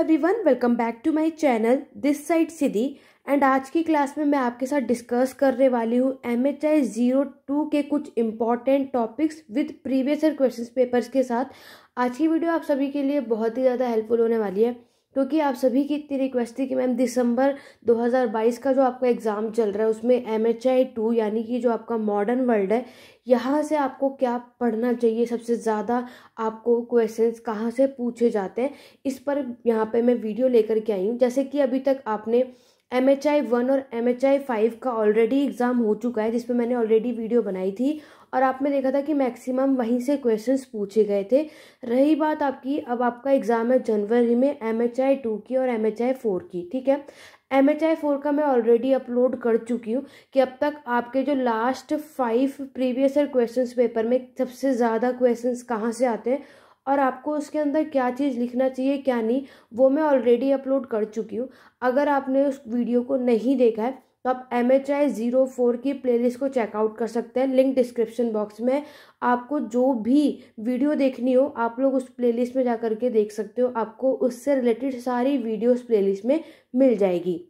everyone welcome back to my channel this side Siddhi and आज की class में मैं आपके साथ डिस्कस करने वाली हूँ M H I zero two के कुछ important topics with previous year question papers के साथ आज की वीडियो आप सभी के लिए बहुत ही ज़्यादा हेल्पफुल होने वाली है क्योंकि आप सभी की इतनी रिक्वेस्ट थी कि मैम दिसंबर 2022 का जो आपका एग्ज़ाम चल रहा है उसमें एम एच आई टू यानी कि जो आपका मॉडर्न वर्ल्ड है यहाँ से आपको क्या पढ़ना चाहिए सबसे ज़्यादा आपको क्वेश्चंस कहाँ से पूछे जाते हैं इस पर यहाँ पे मैं वीडियो लेकर के आई हूँ जैसे कि अभी तक आपने एम एच आई वन और एम एच आई फाइव का ऑलरेडी एग्ज़ाम हो चुका है जिसपे मैंने ऑलरेडी वीडियो बनाई थी और आपने देखा था कि मैक्सिमम वहीं से क्वेश्चंस पूछे गए थे रही बात आपकी अब आपका एग्ज़ाम है जनवरी में एम एच आई टू की और एम एच आई फोर की ठीक है एम एच आई फोर का मैं ऑलरेडी अपलोड कर चुकी हूँ कि अब तक आपके जो last five previous year question paper में सबसे ज़्यादा क्वेश्चन कहाँ से आते हैं और आपको उसके अंदर क्या चीज़ लिखना चाहिए क्या नहीं वो मैं ऑलरेडी अपलोड कर चुकी हूँ अगर आपने उस वीडियो को नहीं देखा है तो आप M H I zero four की प्लेलिस्ट को चेकआउट कर सकते हैं लिंक डिस्क्रिप्शन बॉक्स में आपको जो भी वीडियो देखनी हो आप लोग उस प्लेलिस्ट में जा कर के देख सकते हो आपको उससे रिलेटेड सारी प्ले लिस्ट में मिल जाएगी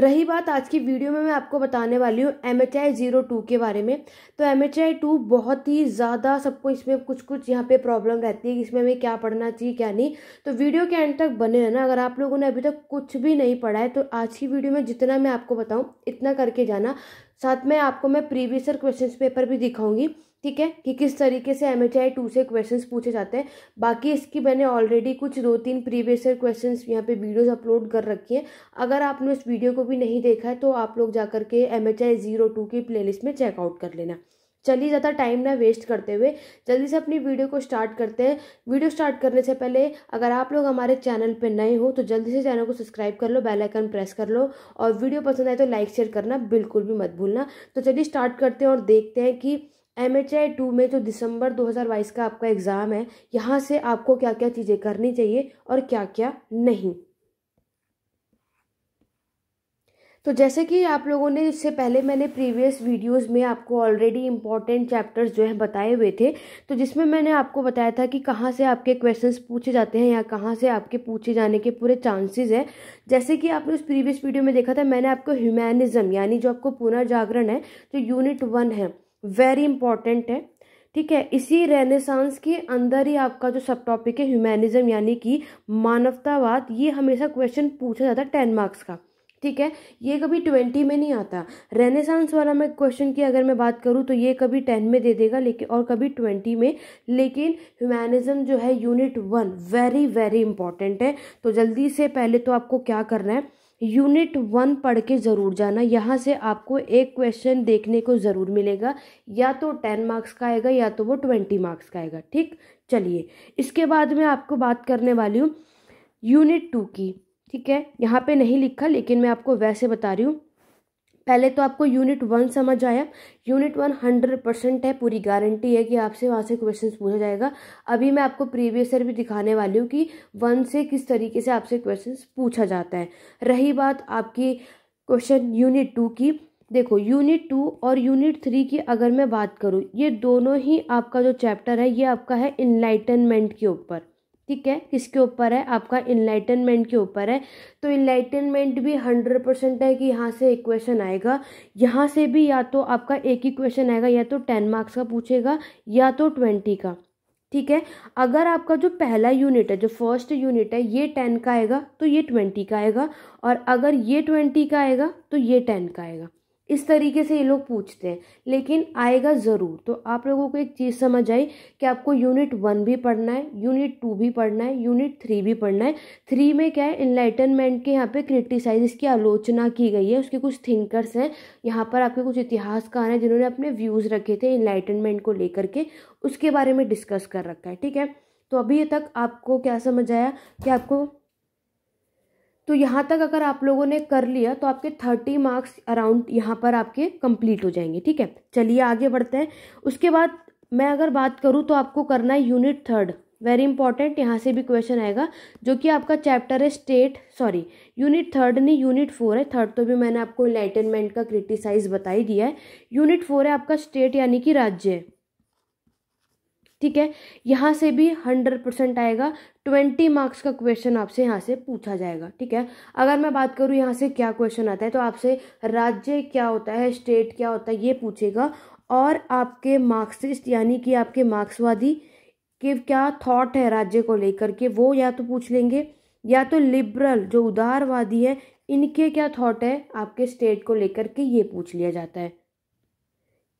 रही बात आज की वीडियो में मैं आपको बताने वाली हूँ M H I zero two के बारे में तो एम एच आई टू बहुत ही ज़्यादा सबको इसमें कुछ कुछ यहाँ पे प्रॉब्लम रहती है कि इसमें हमें क्या पढ़ना चाहिए क्या नहीं तो वीडियो के एंड तक बने रहना अगर आप लोगों ने अभी तक कुछ भी नहीं पढ़ा है तो आज की वीडियो में जितना मैं आपको बताऊँ इतना करके जाना साथ में आपको मैं प्रीवियस क्वेश्चन पेपर भी दिखाऊँगी ठीक है कि किस तरीके से एम एच आई टू से क्वेश्चन पूछे जाते हैं बाकी इसकी मैंने ऑलरेडी कुछ दो तीन प्रीवियस ईयर क्वेश्चन यहाँ पे वीडियोस अपलोड कर रखी हैं अगर आपने उस वीडियो को भी नहीं देखा है तो आप लोग जा के M H I zero two की प्लेलिस्ट में चेकआउट कर लेना चलिए ज़्यादा टाइम ना वेस्ट करते हुए जल्दी से अपनी वीडियो को स्टार्ट करते हैं वीडियो स्टार्ट करने से पहले अगर आप लोग हमारे चैनल पर नए हो तो जल्दी से चैनल को सब्सक्राइब कर लो बेल आइकन प्रेस कर लो और वीडियो पसंद आए तो लाइक शेयर करना बिल्कुल भी मत भूलना तो चलिए स्टार्ट करते हैं और देखते हैं कि एम एच आई टू में जो दिसंबर 2022 का आपका एग्ज़ाम है यहाँ से आपको क्या क्या चीज़ें करनी चाहिए और क्या क्या नहीं तो जैसे कि आप लोगों ने इससे पहले मैंने प्रीवियस वीडियोस में आपको ऑलरेडी इंपॉर्टेंट चैप्टर्स जो हैं बताए हुए थे तो जिसमें मैंने आपको बताया था कि कहाँ से आपके क्वेश्चंस पूछे जाते हैं या कहाँ से आपके पूछे जाने के पूरे चांसेस हैं जैसे कि आपने उस प्रीवियस वीडियो में देखा था मैंने आपको ह्यूमैनिज़म यानी जो आपको पुनर्जागरण है जो यूनिट वन है वेरी इंपॉर्टेंट है ठीक है इसी रेनेसांस के अंदर ही आपका जो सब टॉपिक है ह्यूमैनिज्म यानी कि मानवतावाद ये हमेशा क्वेश्चन पूछा जाता है टेन मार्क्स का ठीक है ये कभी ट्वेंटी में नहीं आता रेनेसांस वाला मैं क्वेश्चन की अगर मैं बात करूँ तो ये कभी टेन में दे देगा लेकिन और कभी ट्वेंटी में लेकिन ह्यूमैनिज्म जो है unit one very very important है तो जल्दी से पहले तो आपको क्या करना है यूनिट वन पढ़ के ज़रूर जाना यहाँ से आपको एक क्वेश्चन देखने को ज़रूर मिलेगा या तो टेन मार्क्स का आएगा या तो वो ट्वेंटी मार्क्स का आएगा ठीक चलिए इसके बाद मैं आपको बात करने वाली हूँ यूनिट टू की ठीक है यहाँ पे नहीं लिखा लेकिन मैं आपको वैसे बता रही हूँ पहले तो आपको यूनिट वन समझ आया यूनिट वन हंड्रेड परसेंट है पूरी गारंटी है कि आपसे वहाँ से क्वेश्चन पूछा जाएगा अभी मैं आपको प्रीवियस ईयर भी दिखाने वाली हूँ कि वन से किस तरीके से आपसे क्वेश्चन पूछा जाता है रही बात आपकी क्वेश्चन यूनिट टू की देखो यूनिट टू और यूनिट थ्री की अगर मैं बात करूँ ये दोनों ही आपका जो चैप्टर है ये आपका है इनलाइटनमेंट के ऊपर ठीक है किसके ऊपर है आपका इनलाइटनमेंट के ऊपर है तो इनलाइटनमेंट भी हंड्रेड परसेंट है कि यहाँ से एक क्वेश्चन आएगा यहाँ से भी या तो आपका एक ही क्वेश्चन आएगा या तो टेन मार्क्स का पूछेगा या तो ट्वेंटी का ठीक है अगर आपका जो पहला यूनिट है जो फर्स्ट यूनिट है ये टेन का आएगा तो ये ट्वेंटी का आएगा और अगर ये ट्वेंटी का आएगा तो ये टेन का आएगा इस तरीके से ये लोग पूछते हैं लेकिन आएगा ज़रूर तो आप लोगों को एक चीज़ समझ आई कि आपको यूनिट वन भी पढ़ना है यूनिट टू भी पढ़ना है यूनिट थ्री भी पढ़ना है थ्री में क्या है इन्लाइटनमेंट के यहाँ पे क्रिटिसाइज इसकी आलोचना की गई है उसके कुछ थिंकर्स हैं यहाँ पर आपके कुछ इतिहासकार हैं जिन्होंने अपने व्यूज़ रखे थे इन्लाइटनमेंट को लेकर के उसके बारे में डिस्कस कर रखा है ठीक है तो अभी तक आपको क्या समझ आया कि आपको तो यहाँ तक अगर आप लोगों ने कर लिया तो आपके थर्टी मार्क्स अराउंड यहाँ पर आपके कंप्लीट हो जाएंगे ठीक है चलिए आगे बढ़ते हैं उसके बाद मैं अगर बात करूँ तो आपको करना है यूनिट थर्ड वेरी इंपॉर्टेंट यहाँ से भी क्वेश्चन आएगा जो कि आपका चैप्टर है स्टेट सॉरी यूनिट थर्ड नहीं यूनिट फोर है थर्ड तो भी मैंने आपको इलाइटनमेंट का क्रिटिसाइज बता ही दिया है यूनिट फोर है आपका स्टेट यानी कि राज्य ठीक है यहाँ से भी हंड्रेड परसेंट आएगा ट्वेंटी मार्क्स का क्वेश्चन आपसे यहाँ से पूछा जाएगा ठीक है अगर मैं बात करूँ यहाँ से क्या क्वेश्चन आता है तो आपसे राज्य क्या होता है स्टेट क्या होता है ये पूछेगा और आपके मार्क्सिस्ट यानी कि आपके मार्क्सवादी के क्या थाट है राज्य को लेकर के वो या तो पूछ लेंगे या तो लिबरल जो उदारवादी है इनके क्या थाट है आपके स्टेट को लेकर के ये पूछ लिया जाता है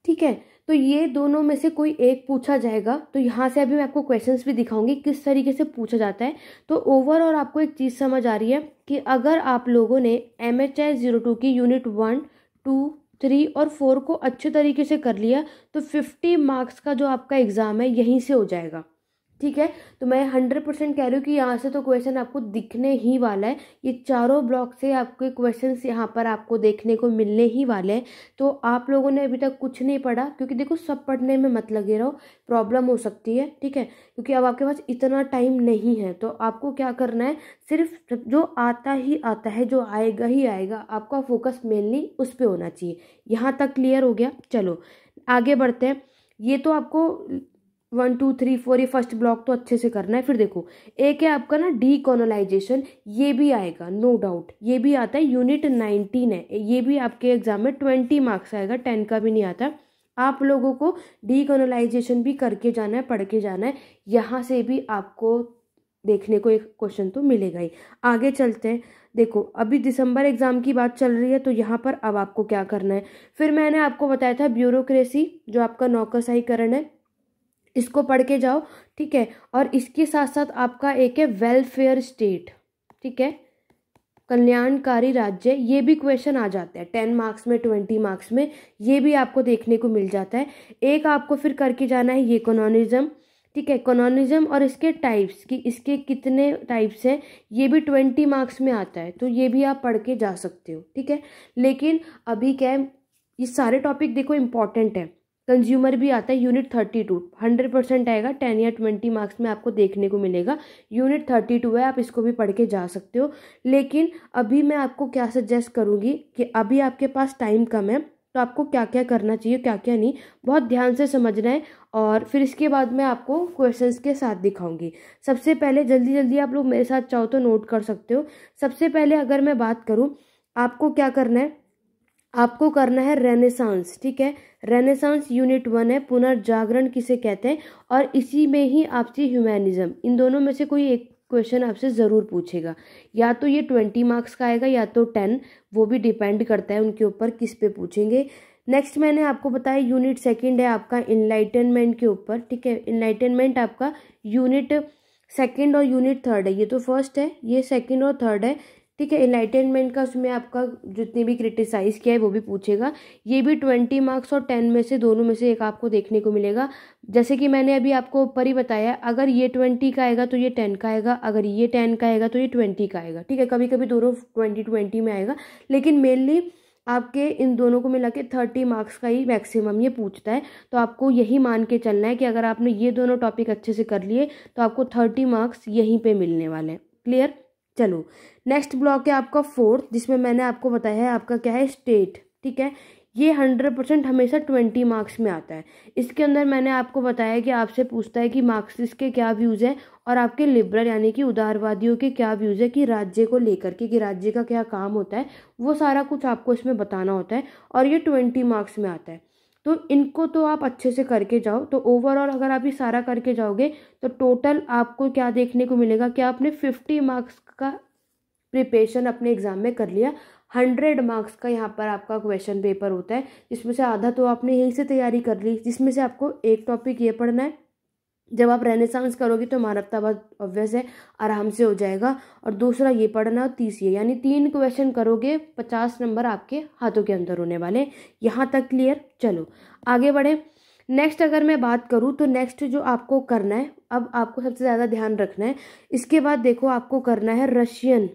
ठीक है तो ये दोनों में से कोई एक पूछा जाएगा तो यहाँ से अभी मैं आपको क्वेश्चंस भी दिखाऊंगी किस तरीके से पूछा जाता है तो ओवरऑल आपको एक चीज़ समझ आ रही है कि अगर आप लोगों ने M H I zero two की यूनिट वन टू थ्री और फोर को अच्छे तरीके से कर लिया तो फिफ्टी मार्क्स का जो आपका एग्ज़ाम है यहीं से हो जाएगा ठीक है तो मैं हंड्रेड परसेंट कह रही हूँ कि यहाँ से तो क्वेश्चन आपको दिखने ही वाला है ये चारों ब्लॉक से आपके क्वेश्चन यहाँ पर आपको देखने को मिलने ही वाले हैं तो आप लोगों ने अभी तक कुछ नहीं पढ़ा क्योंकि देखो सब पढ़ने में मत लगे रहो प्रॉब्लम हो सकती है ठीक है क्योंकि अब आपके पास इतना टाइम नहीं है तो आपको क्या करना है सिर्फ जो आता ही आता है जो आएगा ही आएगा आपका फोकस मेनली उस पर होना चाहिए यहाँ तक क्लियर हो गया चलो आगे बढ़ते हैं ये तो आपको वन टू थ्री फोर ये फर्स्ट ब्लॉक तो अच्छे से करना है फिर देखो एक है आपका ना डीकोनोलाइजेशन ये भी आएगा नो no डाउट ये भी आता है यूनिट नाइनटीन है ये भी आपके एग्जाम में ट्वेंटी मार्क्स आएगा टेन का भी नहीं आता आप लोगों को डीकोनोलाइजेशन भी करके जाना है पढ़ के जाना है यहाँ से भी आपको देखने को एक क्वेश्चन तो मिलेगा ही आगे चलते हैं देखो अभी दिसंबर एग्ज़ाम की बात चल रही है तो यहाँ पर अब आपको क्या करना है फिर मैंने आपको बताया था ब्यूरोक्रेसी जो आपका नौकरशाहीकरण है इसको पढ़ के जाओ ठीक है और इसके साथ साथ आपका एक है वेलफेयर स्टेट ठीक है कल्याणकारी राज्य ये भी क्वेश्चन आ जाते हैं टेन मार्क्स में ट्वेंटी मार्क्स में ये भी आपको देखने को मिल जाता है एक आपको फिर करके जाना है ये ठीक है इकोनॉनिज्म और इसके टाइप्स कि इसके कितने टाइप्स हैं ये भी ट्वेंटी मार्क्स में आता है तो ये भी आप पढ़ के जा सकते हो ठीक है लेकिन अभी क्या है ये सारे टॉपिक देखो इम्पॉर्टेंट है कंज्यूमर भी आता है unit thirty two hundred percent आएगा टेन या ट्वेंटी मार्क्स में आपको देखने को मिलेगा यूनिट थर्टी टू है आप इसको भी पढ़ के जा सकते हो लेकिन अभी मैं आपको क्या सजेस्ट करूँगी कि अभी आपके पास टाइम कम है तो आपको क्या क्या करना चाहिए क्या क्या नहीं बहुत ध्यान से समझना है और फिर इसके बाद मैं आपको क्वेश्चंस के साथ दिखाऊंगी सबसे पहले जल्दी जल्दी आप लोग मेरे साथ चाहो तो नोट कर सकते हो सबसे पहले अगर मैं बात करूँ आपको क्या करना है आपको करना है रेनेसांस ठीक है रेनेसांस यूनिट वन है पुनर्जागरण किसे कहते हैं और इसी में ही आपसी ह्यूमैनिज्म इन दोनों में से कोई एक क्वेश्चन आपसे ज़रूर पूछेगा या तो ये ट्वेंटी मार्क्स का आएगा या तो टेन वो भी डिपेंड करता है उनके ऊपर किस पे पूछेंगे नेक्स्ट मैंने आपको बताया यूनिट सेकेंड है आपका इन्लाइटनमेंट के ऊपर ठीक है इनलाइटनमेंट आपका यूनिट सेकेंड और यूनिट थर्ड है ये तो फर्स्ट है ये सेकेंड और थर्ड है ठीक है इलाइटेनमेंट का उसमें आपका जितनी भी क्रिटिसाइज़ किया है वो भी पूछेगा ये भी ट्वेंटी मार्क्स और टेन में से दोनों में से एक आपको देखने को मिलेगा जैसे कि मैंने अभी आपको ऊपर ही बताया अगर ये ट्वेंटी का आएगा तो ये टेन का आएगा अगर ये टेन का आएगा तो ये ट्वेंटी का आएगा ठीक है कभी कभी दोनों ट्वेंटी ट्वेंटी में आएगा लेकिन मेनली आपके इन दोनों को मिला के थर्टी मार्क्स का ही मैक्सिमम ये पूछता है तो आपको यही मान के चलना है कि अगर आपने ये दोनों टॉपिक अच्छे से कर लिए तो आपको थर्टी मार्क्स यहीं पे मिलने वाले हैं क्लियर चलो नेक्स्ट ब्लॉक है आपका फोर्थ जिसमें मैंने आपको बताया है आपका क्या है स्टेट ठीक है ये हंड्रेड परसेंट हमेशा ट्वेंटी मार्क्स में आता है इसके अंदर मैंने आपको बताया कि आपसे पूछता है कि मार्क्सिस्ट के क्या व्यूज़ हैं और आपके लिबरल यानी कि उदारवादियों के क्या व्यूज़ हैं कि राज्य को लेकर के कि राज्य का क्या काम होता है वो सारा कुछ आपको इसमें बताना होता है और ये ट्वेंटी मार्क्स में आता है तो इनको तो आप अच्छे से करके जाओ तो ओवरऑल अगर आप ये सारा करके जाओगे तो टोटल आपको क्या देखने को मिलेगा कि आपने फिफ्टी मार्क्स का प्रिपेशन अपने एग्ज़ाम में कर लिया हंड्रेड मार्क्स का यहाँ पर आपका क्वेश्चन पेपर होता है जिसमें से आधा तो आपने यहीं से तैयारी कर ली जिसमें से आपको एक टॉपिक ये पढ़ना है जब आप रेनेसांस करोगे तो मानवता बहुत ऑब्वियस है आराम से हो जाएगा और दूसरा ये पढ़ना और तीस ये यानी तीन क्वेश्चन करोगे पचास नंबर आपके हाथों के अंदर होने वाले यहाँ तक क्लियर चलो आगे बढ़े नेक्स्ट अगर मैं बात करूँ तो नेक्स्ट जो आपको करना है अब आपको सबसे ज़्यादा ध्यान रखना है इसके बाद देखो आपको करना है रशियन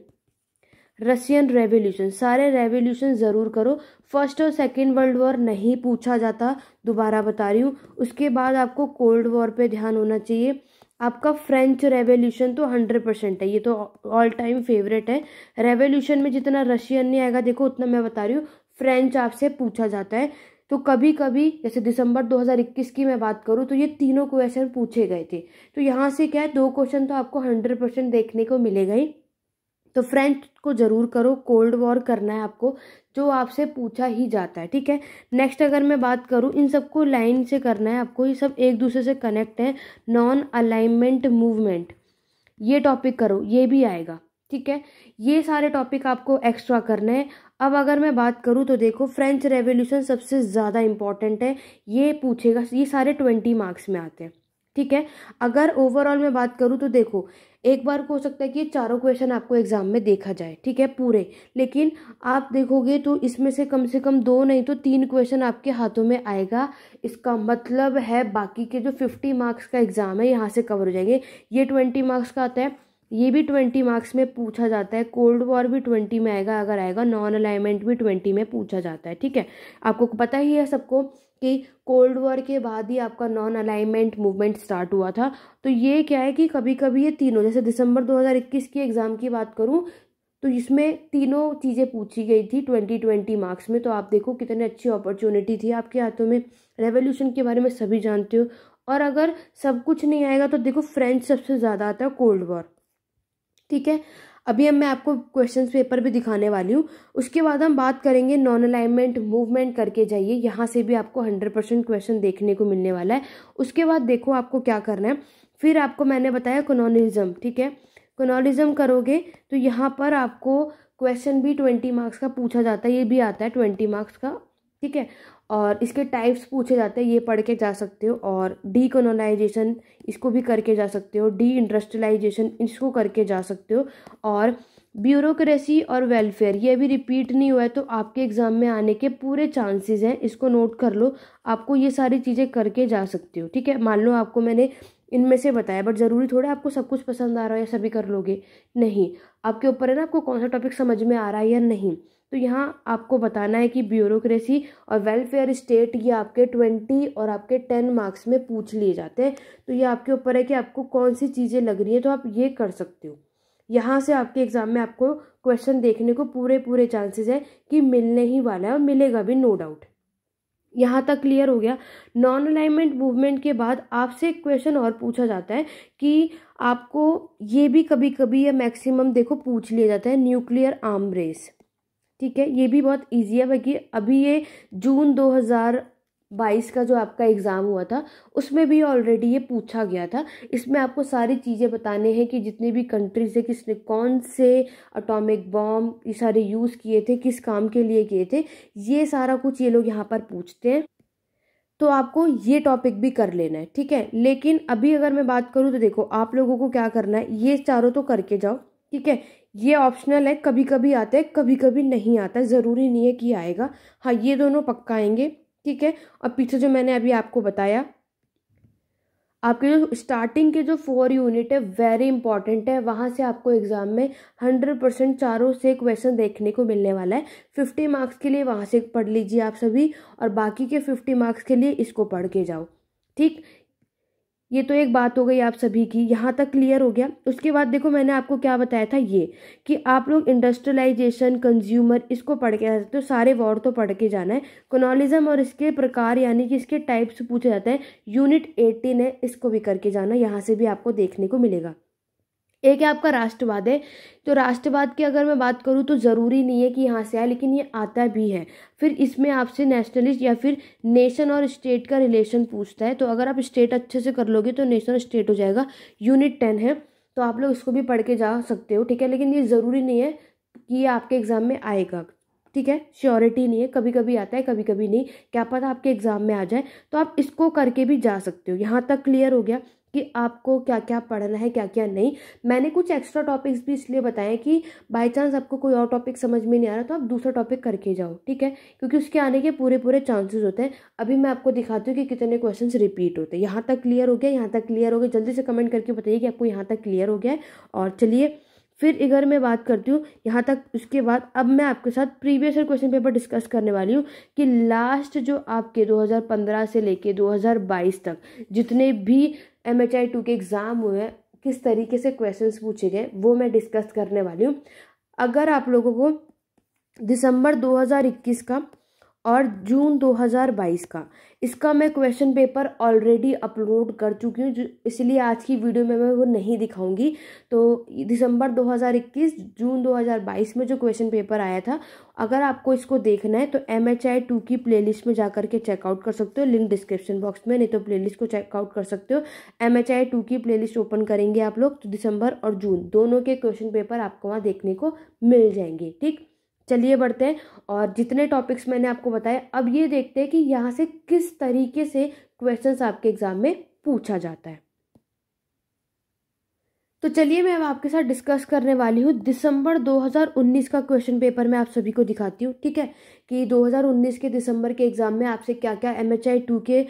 रशियन रेवोल्यूशन सारे रेवोल्यूशन ज़रूर करो फर्स्ट और सेकेंड वर्ल्ड वॉर नहीं पूछा जाता दोबारा बता रही हूँ उसके बाद आपको कोल्ड वॉर पे ध्यान होना चाहिए आपका फ्रेंच रेवोल्यूशन तो हंड्रेड परसेंट है ये तो ऑल टाइम फेवरेट है रेवोल्यूशन में जितना रशियन नहीं आएगा देखो उतना मैं बता रही हूँ फ्रेंच आपसे पूछा जाता है तो कभी कभी जैसे दिसंबर 2021 की मैं बात करूँ तो ये तीनों क्वेश्चन पूछे गए थे तो यहाँ से क्या है दो क्वेश्चन तो आपको हंड्रेड परसेंट देखने को मिलेगा ही तो फ्रेंच को ज़रूर करो कोल्ड वॉर करना है आपको जो आपसे पूछा ही जाता है ठीक है नेक्स्ट अगर मैं बात करूँ इन सबको लाइन से करना है आपको ये सब एक दूसरे से कनेक्ट है नॉन अलाइनमेंट मूवमेंट ये टॉपिक करो ये भी आएगा ठीक है ये सारे टॉपिक आपको एक्स्ट्रा करने हैं अब अगर मैं बात करूँ तो देखो फ्रेंच रेवोल्यूशन सबसे ज़्यादा इम्पॉर्टेंट है ये पूछेगा ये सारे ट्वेंटी मार्क्स में आते हैं ठीक है अगर ओवरऑल मैं बात करूँ तो देखो एक बार को हो सकता है कि चारों क्वेश्चन आपको एग्ज़ाम में देखा जाए ठीक है पूरे लेकिन आप देखोगे तो इसमें से कम से कम दो नहीं तो तीन क्वेश्चन आपके हाथों में आएगा इसका मतलब है बाकी के जो फिफ्टी मार्क्स का एग्ज़ाम है यहाँ से कवर हो जाएंगे ये ट्वेंटी मार्क्स का आता है ये भी ट्वेंटी मार्क्स में पूछा जाता है कोल्ड वॉर भी ट्वेंटी में आएगा अगर आएगा नॉन अलाइनमेंट भी ट्वेंटी में पूछा जाता है ठीक है आपको पता ही है सबको कि कोल्ड वॉर के बाद ही आपका नॉन अलाइनमेंट मूवमेंट स्टार्ट हुआ था तो ये क्या है कि कभी कभी ये तीनों जैसे दिसंबर 2021 की एग्ज़ाम की बात करूं तो इसमें तीनों चीज़ें पूछी गई थी ट्वेंटी ट्वेंटी मार्क्स में तो आप देखो कितने अच्छी अपॉर्चुनिटी थी आपके हाथों में रेवोल्यूशन के बारे में सभी जानते हो और अगर सब कुछ नहीं आएगा तो देखो फ्रेंच सबसे ज़्यादा आता है कोल्ड वॉर ठीक है अभी हम मैं आपको क्वेश्चन पेपर भी दिखाने वाली हूँ उसके बाद हम बात करेंगे नॉन अलाइनमेंट मूवमेंट करके जाइए यहाँ से भी आपको हंड्रेड परसेंट क्वेश्चन देखने को मिलने वाला है उसके बाद देखो आपको क्या करना है फिर आपको मैंने बताया कोनोनिज्म ठीक है कोनोनिज्म करोगे तो यहाँ पर आपको क्वेश्चन भी ट्वेंटी मार्क्स का पूछा जाता है ये भी आता है ट्वेंटी मार्क्स का ठीक है और इसके टाइप्स पूछे जाते हैं ये पढ़ के जा सकते हो और डीकोलोनाइजेशन इसको भी करके जा सकते हो डी इंडस्ट्रियलाइजेशन इसको करके जा सकते हो और ब्यूरोक्रेसी और वेलफेयर ये अभी रिपीट नहीं हुआ है तो आपके एग्ज़ाम में आने के पूरे चांसेस हैं इसको नोट कर लो आपको ये सारी चीज़ें करके जा सकते हो ठीक है मान लो आपको मैंने इनमें से बताया बट ज़रूरी थोड़ा आपको सब कुछ पसंद आ रहा है या सभी कर लोगे नहीं आपके ऊपर है ना आपको कौन सा टॉपिक समझ में आ रहा है या नहीं तो यहाँ आपको बताना है कि ब्यूरोक्रेसी और वेलफेयर स्टेट ये आपके ट्वेंटी और आपके टेन मार्क्स में पूछ लिए जाते हैं तो ये आपके ऊपर है कि आपको कौन सी चीज़ें लग रही हैं तो आप ये कर सकते हो यहाँ से आपके एग्ज़ाम में आपको क्वेश्चन देखने को पूरे पूरे चांसेस है कि मिलने ही वाला है और मिलेगा भी नो डाउट यहाँ तक क्लियर हो गया नॉन अलाइनमेंट मूवमेंट के बाद आपसे एक क्वेश्चन और पूछा जाता है कि आपको ये भी कभी कभी या मैक्सिमम देखो पूछ लिया जाता है न्यूक्लियर आर्म रेस ठीक है ये भी बहुत ईजी है बाकी अभी ये जून 2022 का जो आपका एग्ज़ाम हुआ था उसमें भी ऑलरेडी ये पूछा गया था इसमें आपको सारी चीज़ें बताने हैं कि जितनी भी कंट्रीज है किसने कौन से अटोमिक बॉम्ब ये सारे यूज़ किए थे किस काम के लिए किए थे ये सारा कुछ ये लोग यहाँ पर पूछते हैं तो आपको ये टॉपिक भी कर लेना है ठीक है लेकिन अभी अगर मैं बात करूँ तो देखो आप लोगों को क्या करना है ये चारों तो करके जाओ ठीक है ये ऑप्शनल है कभी कभी आता है कभी कभी नहीं आता ज़रूरी नहीं है कि आएगा हाँ ये दोनों पक्का आएंगे ठीक है और पीछे जो मैंने अभी आपको बताया आपके जो स्टार्टिंग के जो फोर यूनिट है वेरी इंपॉर्टेंट है वहाँ से आपको एग्जाम में हंड्रेड परसेंट चारों से क्वेश्चन देखने को मिलने वाला है फिफ्टी मार्क्स के लिए वहाँ से पढ़ लीजिए आप सभी और बाकी के फिफ्टी मार्क्स के लिए इसको पढ़ के जाओ ठीक ये तो एक बात हो गई आप सभी की यहाँ तक क्लियर हो गया उसके बाद देखो मैंने आपको क्या बताया था ये कि आप लोग इंडस्ट्रियलाइजेशन कंज्यूमर इसको पढ़ के आ सकते हो तो सारे वर्ड तो पढ़ के जाना है कोनोलिज्म और इसके प्रकार यानी कि इसके टाइप्स पूछे जाते हैं यूनिट एटीन है इसको भी करके जाना यहाँ से भी आपको देखने को मिलेगा एक है आपका राष्ट्रवाद है तो राष्ट्रवाद की अगर मैं बात करूँ तो ज़रूरी नहीं है कि यहाँ से आए लेकिन ये आता भी है फिर इसमें आपसे नेशनलिस्ट या फिर नेशन और स्टेट का रिलेशन पूछता है तो अगर आप स्टेट अच्छे से कर लोगे तो नेशन और स्टेट हो जाएगा यूनिट टेन है तो आप लोग इसको भी पढ़ के जा सकते हो ठीक है लेकिन ये ज़रूरी नहीं है कि ये आपके एग्ज़ाम में आएगा ठीक है श्योरिटी नहीं है कभी कभी आता है कभी कभी नहीं क्या पता आपके एग्ज़ाम में आ जाए तो आप इसको करके भी जा सकते हो यहाँ तक क्लियर हो गया कि आपको क्या क्या पढ़ना है क्या क्या नहीं मैंने कुछ एक्स्ट्रा टॉपिक्स भी इसलिए बताए कि बाई चांस आपको कोई और टॉपिक समझ में नहीं आ रहा तो आप दूसरा टॉपिक करके जाओ ठीक है क्योंकि उसके आने के पूरे पूरे चांसेस होते हैं अभी मैं आपको दिखाती हूँ कि कितने क्वेश्चन रिपीट होते हैं यहाँ तक क्लियर हो गया यहाँ तक क्लियर हो गया जल्दी से कमेंट करके बताइए कि आपको यहाँ तक क्लियर हो गया है और चलिए फिर इधर मैं बात करती हूँ यहाँ तक उसके बाद अब मैं आपके साथ previous year question paper discuss करने वाली हूँ कि लास्ट जो आपके 2015 से लेके 2022 तक जितने भी एम एच आई टू के एग्ज़ाम हुए किस तरीके से क्वेश्चंस पूछे गए वो मैं डिस्कस करने वाली हूँ अगर आप लोगों को दिसंबर 2021 का और जून 2022 का इसका मैं क्वेश्चन पेपर ऑलरेडी अपलोड कर चुकी हूँ इसलिए आज की वीडियो में मैं वो नहीं दिखाऊंगी तो दिसंबर 2021 जून 2022 में जो क्वेश्चन पेपर आया था अगर आपको इसको देखना है तो एम एच आई टू की लिस्ट में जाकर के चेकआउट कर सकते हो लिंक डिस्क्रिप्शन बॉक्स में नहीं तो लिस्ट को चेकआउट कर सकते हो एम एच आई टू की लिस्ट ओपन करेंगे आप लोग तो दिसंबर और जून दोनों के क्वेश्चन पेपर आपको वहाँ देखने को मिल जाएंगे ठीक चलिए बढ़ते हैं और जितने टॉपिक्स मैंने आपको बताए अब ये देखते हैं कि यहाँ से किस तरीके से क्वेश्चंस आपके एग्ज़ाम में पूछा जाता है तो चलिए मैं अब आपके साथ डिस्कस करने वाली हूँ दिसंबर 2019 का क्वेश्चन पेपर मैं आप सभी को दिखाती हूँ ठीक है कि 2019 के दिसंबर के एग्ज़ाम में आपसे क्या क्या एम एच आई टू के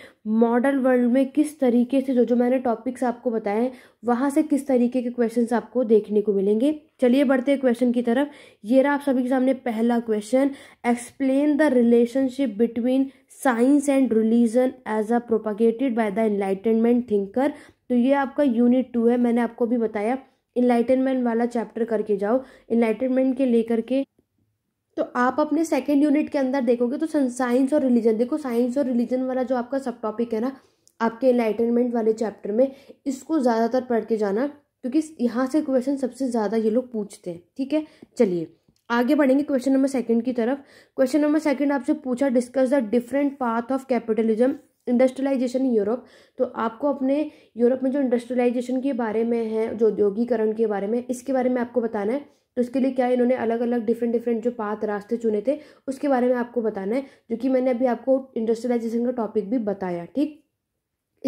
मॉडल वर्ल्ड में किस तरीके से जो जो मैंने टॉपिक्स आपको बताए हैं वहाँ से किस तरीके के क्वेश्चन आपको देखने को मिलेंगे चलिए बढ़ते हैं क्वेश्चन की तरफ ये रहा आप सभी के सामने पहला question explain the relationship between science and religion as a propagated by the enlightenment thinker तो ये आपका यूनिट टू है मैंने आपको भी बताया इनलाइटनमेंट वाला चैप्टर करके जाओ इनलाइटनमेंट के लेकर के तो आप अपने सेकेंड यूनिट के अंदर देखोगे तो साइंस और रिलीजन देखो साइंस और रिलीजन वाला जो आपका सब टॉपिक है ना आपके इनलाइटनमेंट वाले चैप्टर में इसको ज़्यादातर पढ़ के जाना क्योंकि यहाँ से क्वेश्चन सबसे ज़्यादा ये लोग पूछते हैं ठीक है चलिए आगे बढ़ेंगे क्वेश्चन नंबर सेकंड की तरफ क्वेश्चन नंबर सेकंड आपसे पूछा discuss the different path of capitalism industrialisation in Europe तो आपको अपने यूरोप में जो इंडस्ट्रियलाइजेशन के बारे में है जो औद्योगिकरण के बारे में इसके बारे में आपको बताना है तो इसके लिए क्या इन्होंने अलग अलग डिफरेंट डिफरेंट जो पात रास्ते चुने थे उसके बारे में आपको बताना है जो कि मैंने अभी आपको इंडस्ट्रियलाइजेशन का टॉपिक भी बताया ठीक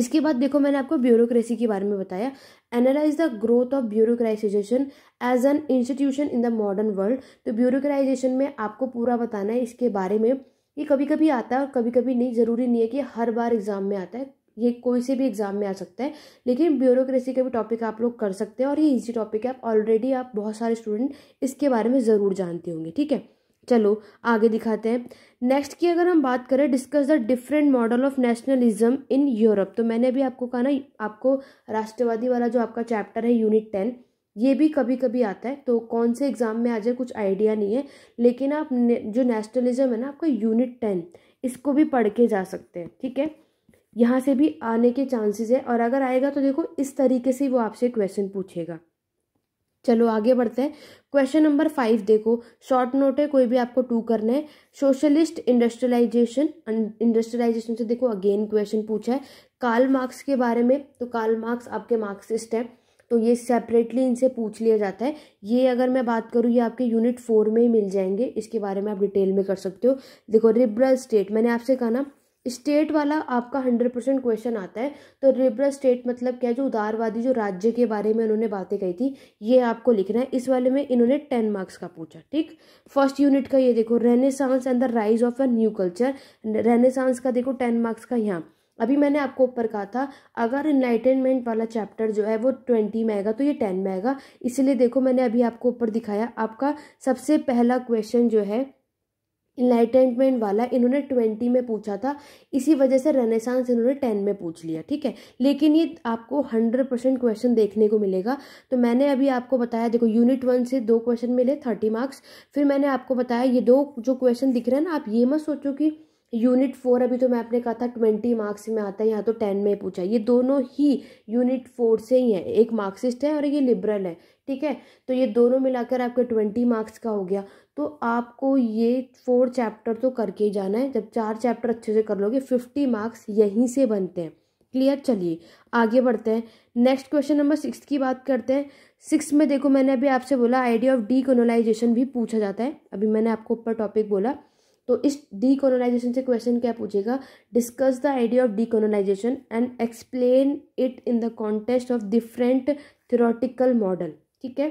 इसके बाद देखो मैंने आपको ब्यूरोक्रेसी के बारे में बताया analyse the growth of bureaucratisation as an institution in the modern world तो ब्यूरोक्राइजेशन में आपको पूरा बताना है इसके बारे में ये कभी कभी आता है और कभी कभी नहीं ज़रूरी नहीं है कि हर बार एग्ज़ाम में आता है ये कोई से भी एग्ज़ाम में आ सकता है लेकिन ब्यूरोक्रेसी का भी टॉपिक आप लोग कर सकते हैं और ये इजी टॉपिक है आप ऑलरेडी आप बहुत सारे स्टूडेंट इसके बारे में ज़रूर जानते होंगे ठीक है चलो आगे दिखाते हैं नेक्स्ट की अगर हम बात करें discuss the different model of nationalism in Europe तो मैंने अभी आपको कहा ना आपको राष्ट्रवादी वाला जो आपका चैप्टर है यूनिट टेन ये भी कभी कभी आता है तो कौन से एग्ज़ाम में आ जाए कुछ आइडिया नहीं है लेकिन आप ने, जो नेशनलिज्म है ना आपका यूनिट टेन इसको भी पढ़ के जा सकते हैं ठीक है यहाँ से भी आने के चांसेस है और अगर आएगा तो देखो इस तरीके से वो आपसे क्वेश्चन पूछेगा चलो आगे बढ़ते हैं क्वेश्चन नंबर फाइव देखो शॉर्ट नोट है कोई भी आपको टू करना है सोशलिस्ट इंडस्ट्रियलाइजेशन इंडस्ट्रियलाइजेशन से देखो अगेन क्वेश्चन पूछा है काल मार्क्स के बारे में तो काल मार्क्स आपके मार्क्सिस्ट है तो ये सेपरेटली इनसे पूछ लिया जाता है ये अगर मैं बात करूँ ये आपके यूनिट फोर में ही मिल जाएंगे इसके बारे में आप डिटेल में कर सकते हो देखो रिब्रल स्टेट मैंने आपसे कहा ना स्टेट वाला आपका हंड्रेड परसेंट क्वेश्चन आता है तो रिब्रल स्टेट मतलब क्या है जो उदारवादी जो राज्य के बारे में उन्होंने बातें कही थी ये आपको लिखना है इस वाले में इन्होंने टेन मार्क्स का पूछा ठीक फर्स्ट यूनिट का ये देखो renaissance and the rise of a new culture renaissance का देखो टेन मार्क्स का यहाँ अभी मैंने आपको ऊपर कहा था अगर इनलाइटनमेंट वाला चैप्टर जो है वो ट्वेंटी में आएगा तो ये टेन में आएगा इसलिए देखो मैंने अभी आपको ऊपर दिखाया आपका सबसे पहला क्वेश्चन जो है इनलाइटनमेंट वाला इन्होंने ट्वेंटी में पूछा था इसी वजह से रेनेसांस इन्होंने टेन में पूछ लिया ठीक है लेकिन ये आपको हंड्रेड परसेंट क्वेश्चन देखने को मिलेगा तो मैंने अभी आपको बताया देखो यूनिट वन से दो क्वेश्चन मिले थर्टी मार्क्स फिर मैंने आपको बताया ये दो जो क्वेश्चन दिख रहे हैं ना आप ये मत सोचो कि यूनिट फोर अभी तो मैं आपने कहा था ट्वेंटी मार्क्स में आता है यहाँ तो टेन में पूछा ये दोनों ही यूनिट फोर से ही है एक मार्क्सिस्ट है और ये लिबरल है ठीक है तो ये दोनों मिलाकर आपके ट्वेंटी मार्क्स का हो गया तो आपको ये फोर चैप्टर तो करके ही जाना है जब चार चैप्टर अच्छे से कर लोगे फिफ्टी मार्क्स यहीं से बनते हैं क्लियर चलिए आगे बढ़ते हैं नेक्स्ट क्वेश्चन नंबर सिक्स की बात करते हैं सिक्स में देखो मैंने अभी आपसे बोला आइडिया ऑफ डीकोनोलाइजेशन भी पूछा जाता है अभी मैंने आपको ऊपर टॉपिक बोला तो इस डीकोलोनाइजेशन से क्वेश्चन क्या पूछेगा discuss the idea of decolonisation and explain it in the context of different theoretical model ठीक है